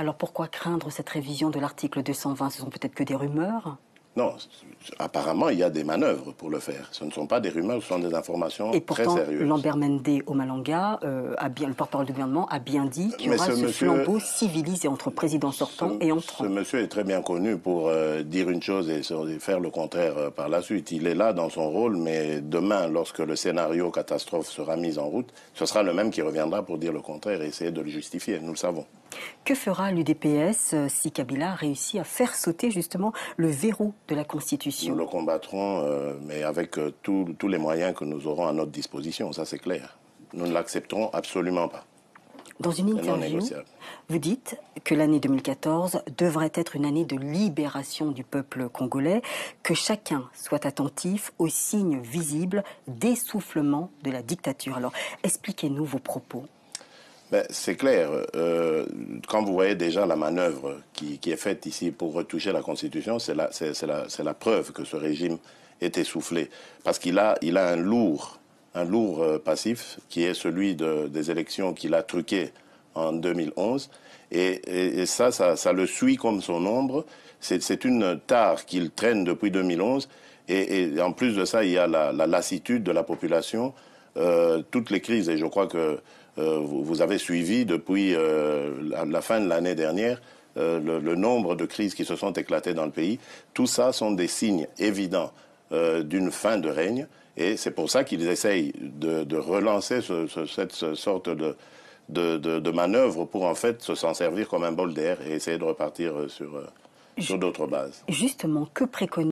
Alors pourquoi craindre cette révision de l'article 220 Ce sont peut-être que des rumeurs non, apparemment, il y a des manœuvres pour le faire. Ce ne sont pas des rumeurs, ce sont des informations Et pourtant, très sérieuses. Lambert Mende au Malanga, euh, a bien, le porte-parole du gouvernement, a bien dit qu'il y aura ce, flambeau civilisé entre président sortant et entrant. Ce monsieur est très bien connu pour euh, dire une chose et faire le contraire euh, par la suite. Il est là dans son rôle, mais demain, lorsque le scénario catastrophe sera mis en route, ce sera le même qui reviendra pour dire le contraire et essayer de le justifier. Nous le savons. Que fera l'UDPS si Kabila réussit à faire sauter justement le verrou de la Constitution. Nous le combattrons, euh, mais avec euh, tous les moyens que nous aurons à notre disposition, ça c'est clair. Nous ne l'accepterons absolument pas. Dans une interview, vous dites que l'année 2014 devrait être une année de libération du peuple congolais, que chacun soit attentif aux signes visibles d'essoufflement de la dictature. Alors, expliquez-nous vos propos. Ben, c'est clair. quand euh, vous voyez déjà la manœuvre qui, est faite ici pour retoucher la Constitution, c'est la, preuve que ce régime est essoufflé. Parce qu'il a, un lourd, euh, passif qui est celui des élections qu'il a truquées en 2011. Et, ça, ça, le suit comme son ombre. C'est, une tare qu'il traîne depuis 2011. Et, en plus de ça, il y a la lassitude de la population euh, toutes les crises, et je crois que euh, vous, avez suivi depuis euh, la, fin de l'année dernière le, nombre de crises qui se sont éclatées dans le pays, tout ça sont des signes évidents d'une fin de règne, et c'est pour ça qu'ils essayent de, relancer cette sorte de, de, manœuvre pour en fait se s'en servir comme un bol d'air et essayer de repartir sur, sur d'autres bases. Justement, que préconise